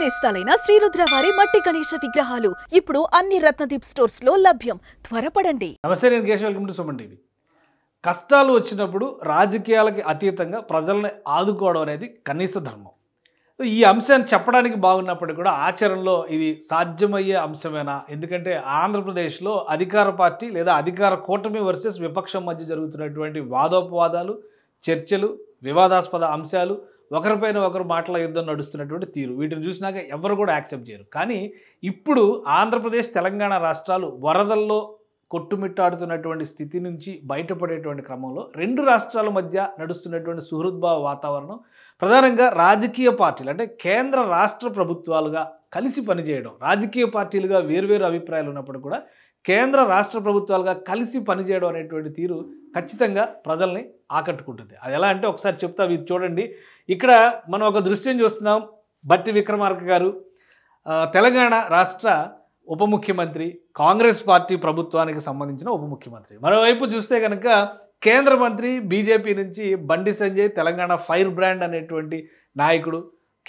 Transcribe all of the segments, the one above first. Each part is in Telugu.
భక్తి శ్రీరుద్రవారి మట్టి గణేష విగ్రహాలు ఇప్పుడు అన్ని రత్నదీప్ స్టోర్స్ లో లభ్యం త్వరపడండి నమస్తే నేను Keshav welcome to Suman TV కష్టాలు వచ్చినప్పుడు రాజకీయాలకి అతీతంగా ప్రజల్ని ఆదుకోవడం అనేది కనీస ధర్మం ఈ అంశాన్ని చెప్పడానికి బాగున్నప్పటికీ కూడా ఆచరణలో ఇది సాధ్యమయ్యే అంశమేనా ఎందుకంటే ఆంధ్రప్రదేశ్లో అధికార పార్టీ లేదా అధికార కూటమి వర్సెస్ విపక్షం మధ్య జరుగుతున్నటువంటి వాదోపవాదాలు చర్చలు వివాదాస్పద అంశాలు ఒకరిపైన ఒకరు మాటల యుద్ధం నడుస్తున్నటువంటి తీరు వీటిని చూసినాక ఎవరు కూడా యాక్సెప్ట్ చేయరు కానీ ఇప్పుడు ఆంధ్రప్రదేశ్ తెలంగాణ రాష్ట్రాలు వరదల్లో కొట్టుమిట్టాడుతున్నటువంటి స్థితి నుంచి బయటపడేటువంటి క్రమంలో రెండు రాష్ట్రాల మధ్య నడుస్తున్నటువంటి సుహృద్భావ వాతావరణం ప్రధానంగా రాజకీయ పార్టీలు అంటే కేంద్ర రాష్ట్ర ప్రభుత్వాలుగా కలిసి పనిచేయడం రాజకీయ పార్టీలుగా వేర్వేరు అభిప్రాయాలు ఉన్నప్పుడు కూడా కేంద్ర రాష్ట్ర ప్రభుత్వాలుగా కలిసి పనిచేయడం అనేటువంటి తీరు ఖచ్చితంగా ప్రజల్ని ఆకట్టుకుంటుంది అది ఎలా అంటే ఒకసారి చెప్తా వీరు చూడండి ఇక్కడ మనం ఒక దృశ్యం చూస్తున్నాం బట్టి విక్రమార్క గారు తెలంగాణ రాష్ట్ర ఉప ముఖ్యమంత్రి కాంగ్రెస్ పార్టీ ప్రభుత్వానికి సంబంధించిన ఉప ముఖ్యమంత్రి మరోవైపు చూస్తే కనుక కేంద్ర మంత్రి బీజేపీ నుంచి బండి సంజయ్ తెలంగాణ ఫైర్ బ్రాండ్ అనేటువంటి నాయకుడు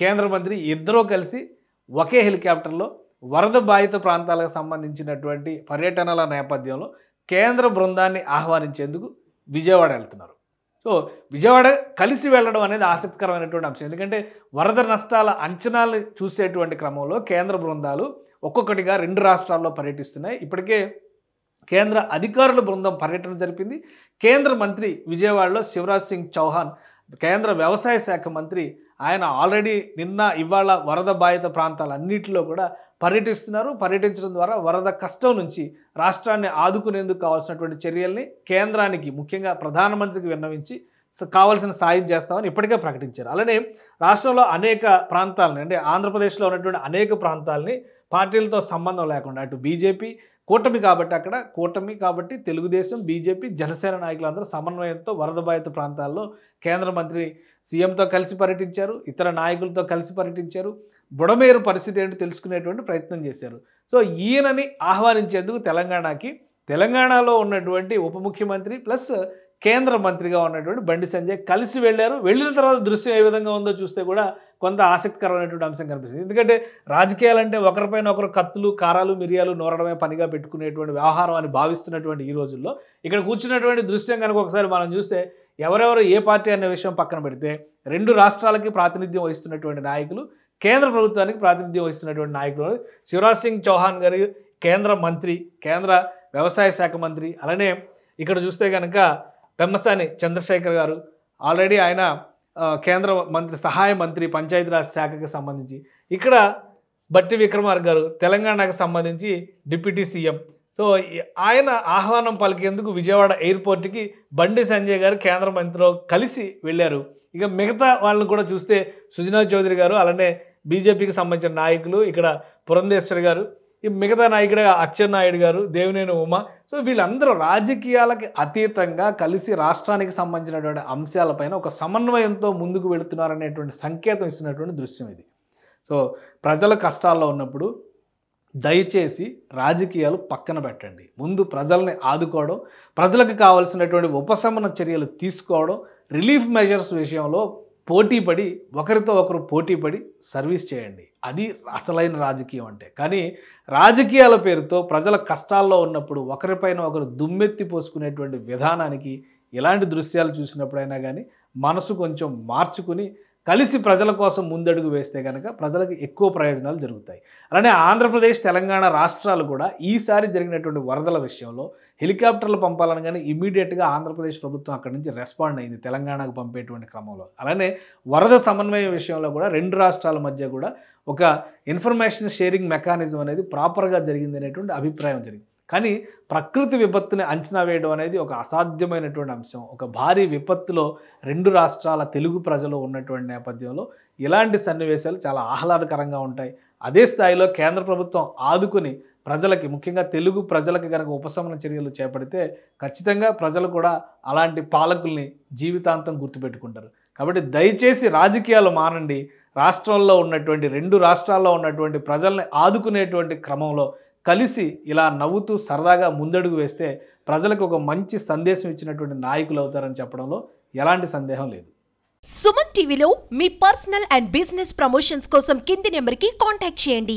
కేంద్ర మంత్రి ఇద్దరూ కలిసి ఒకే హెలికాప్టర్లో వరద బాధిత ప్రాంతాలకు సంబంధించినటువంటి పర్యటనల నేపథ్యంలో కేంద్ర బృందాన్ని ఆహ్వానించేందుకు విజయవాడ వెళ్తున్నారు సో విజయవాడ కలిసి వెళ్ళడం అనేది ఆసక్తికరమైనటువంటి అంశం ఎందుకంటే వరద నష్టాల అంచనాలు చూసేటువంటి క్రమంలో కేంద్ర బృందాలు ఒక్కొక్కటిగా రెండు రాష్ట్రాల్లో పర్యటిస్తున్నాయి ఇప్పటికే కేంద్ర అధికారుల బృందం పర్యటన జరిపింది కేంద్ర మంత్రి విజయవాడలో శివరాజ్ సింగ్ చౌహాన్ కేంద్ర వ్యవసాయ శాఖ మంత్రి ఆయన ఆల్రెడీ నిన్న ఇవాళ వరద బాధిత ప్రాంతాలన్నింటిలో కూడా పర్యటిస్తున్నారు పర్యటించడం ద్వారా వరద కష్టం నుంచి రాష్ట్రాన్ని ఆదుకునేందుకు కావాల్సినటువంటి చర్యల్ని కేంద్రానికి ముఖ్యంగా ప్రధానమంత్రికి విన్నవించి కావాల్సిన సాయం చేస్తామని ఇప్పటికే ప్రకటించారు అలానే రాష్ట్రంలో అనేక ప్రాంతాలని అంటే ఆంధ్రప్రదేశ్లో ఉన్నటువంటి అనేక ప్రాంతాలని పార్టీలతో సంబంధం లేకుండా అటు బీజేపీ కూటమి కాబట్టి అక్కడ కూటమి కాబట్టి తెలుగుదేశం బీజేపీ జనసేన నాయకులందరూ సమన్వయంతో వరద బాధిత ప్రాంతాల్లో కేంద్ర మంత్రి సీఎంతో కలిసి పర్యటించారు ఇతర నాయకులతో కలిసి పర్యటించారు బుడమేరు పరిస్థితి ఏంటో తెలుసుకునేటువంటి ప్రయత్నం చేశారు సో ఈయనని ఆహ్వానించేందుకు తెలంగాణకి తెలంగాణలో ఉన్నటువంటి ఉప ముఖ్యమంత్రి ప్లస్ కేంద్ర మంత్రిగా ఉన్నటువంటి బండి సంజయ్ కలిసి వెళ్ళారు వెళ్ళిన తర్వాత దృశ్యం ఏ విధంగా ఉందో చూస్తే కూడా కొంత ఆసక్తికరమైనటువంటి అంశం కనిపిస్తుంది ఎందుకంటే రాజకీయాలంటే ఒకరిపైన ఒకరు కత్తులు కారాలు మిరియాలు నోరడమే పనిగా పెట్టుకునేటువంటి వ్యవహారం అని భావిస్తున్నటువంటి ఈ రోజుల్లో ఇక్కడ కూర్చున్నటువంటి దృశ్యం కనుక ఒకసారి మనం చూస్తే ఎవరెవరు ఏ పార్టీ అనే విషయం పక్కన పెడితే రెండు రాష్ట్రాలకి ప్రాతినిధ్యం వహిస్తున్నటువంటి నాయకులు కేంద్ర ప్రభుత్వానికి ప్రాతినిధ్యం వహిస్తున్నటువంటి నాయకులు శివరాజ్ సింగ్ చౌహాన్ గారు కేంద్ర మంత్రి కేంద్ర వ్యవసాయ శాఖ మంత్రి అలానే ఇక్కడ చూస్తే కనుక పెమ్మసాని చంద్రశేఖర్ గారు ఆల్రెడీ ఆయన కేంద్ర మంత్రి సహాయ మంత్రి పంచాయతీరాజ్ శాఖకి సంబంధించి ఇక్కడ బట్టి విక్రమార్ గారు తెలంగాణకు సంబంధించి డిప్యూటీ సీఎం సో ఆయన ఆహ్వానం పలికేందుకు విజయవాడ ఎయిర్పోర్ట్కి బండి సంజయ్ గారు కేంద్ర మంత్రితో కలిసి వెళ్ళారు ఇక మిగతా వాళ్ళని కూడా చూస్తే సుజనా చౌదరి గారు అలానే బీజేపీకి సంబంధించిన నాయకులు ఇక్కడ పురంధేశ్వరి గారు ఈ మిగతా నాయకుడిగా అచ్చెన్నాయుడు గారు దేవినేని ఉమ సో వీళ్ళందరూ రాజకీయాలకి అతీతంగా కలిసి రాష్ట్రానికి సంబంధించినటువంటి అంశాలపైన ఒక సమన్వయంతో ముందుకు వెళుతున్నారనేటువంటి సంకేతం ఇస్తున్నటువంటి దృశ్యం ఇది సో ప్రజల కష్టాల్లో ఉన్నప్పుడు దయచేసి రాజకీయాలు పక్కన పెట్టండి ముందు ప్రజల్ని ఆదుకోవడం ప్రజలకు కావలసినటువంటి ఉపశమన చర్యలు తీసుకోవడం రిలీఫ్ మెజర్స్ విషయంలో పోటీపడి ఒకరితో ఒకరు పోటీపడి సర్వీస్ చేయండి అది అసలైన రాజకీయం అంటే కానీ రాజకీయాల పేరుతో ప్రజల కష్టాల్లో ఉన్నప్పుడు ఒకరిపైన ఒకరు దుమ్మెత్తి పోసుకునేటువంటి విధానానికి ఇలాంటి దృశ్యాలు చూసినప్పుడైనా కానీ మనసు కొంచెం మార్చుకుని కలిసి ప్రజల కోసం ముందడుగు వేస్తే కనుక ప్రజలకు ఎక్కువ ప్రయోజనాలు జరుగుతాయి అలానే ఆంధ్రప్రదేశ్ తెలంగాణ రాష్ట్రాలు కూడా ఈసారి జరిగినటువంటి వరదల విషయంలో హెలికాప్టర్లు పంపాలని కానీ ఇమీడియట్గా ఆంధ్రప్రదేశ్ ప్రభుత్వం అక్కడి నుంచి రెస్పాండ్ అయింది తెలంగాణకు పంపేటువంటి క్రమంలో అలానే వరద సమన్వయం విషయంలో కూడా రెండు రాష్ట్రాల మధ్య కూడా ఒక ఇన్ఫర్మేషన్ షేరింగ్ మెకానిజం అనేది ప్రాపర్గా జరిగింది అనేటువంటి అభిప్రాయం జరిగింది కానీ ప్రకృతి విపత్తుని అంచనా వేయడం అనేది ఒక అసాధ్యమైనటువంటి అంశం ఒక భారీ విపత్తులో రెండు రాష్ట్రాల తెలుగు ప్రజలు ఉన్నటువంటి నేపథ్యంలో ఇలాంటి సన్నివేశాలు చాలా ఆహ్లాదకరంగా ఉంటాయి అదే స్థాయిలో కేంద్ర ప్రభుత్వం ఆదుకుని ప్రజలకి ముఖ్యంగా తెలుగు ప్రజలకి కనుక ఉపశమన చర్యలు చేపడితే ఖచ్చితంగా ప్రజలు కూడా అలాంటి పాలకుల్ని జీవితాంతం గుర్తుపెట్టుకుంటారు కాబట్టి దయచేసి రాజకీయాలు మానండి రాష్ట్రంలో ఉన్నటువంటి రెండు రాష్ట్రాల్లో ఉన్నటువంటి ప్రజల్ని ఆదుకునేటువంటి క్రమంలో కలిసి ఇలా నవ్వుతూ సరదాగా ముందడుగు వేస్తే ప్రజలకు ఒక మంచి సందేశం ఇచ్చినటువంటి నాయకులు అవుతారని చెప్పడంలో ఎలాంటి సందేహం లేదు సుమన్ టీవీలో మీ పర్సనల్ అండ్ బిజినెస్ ప్రమోషన్స్ కోసం కింది నెంబర్కి కాంటాక్ట్ చేయండి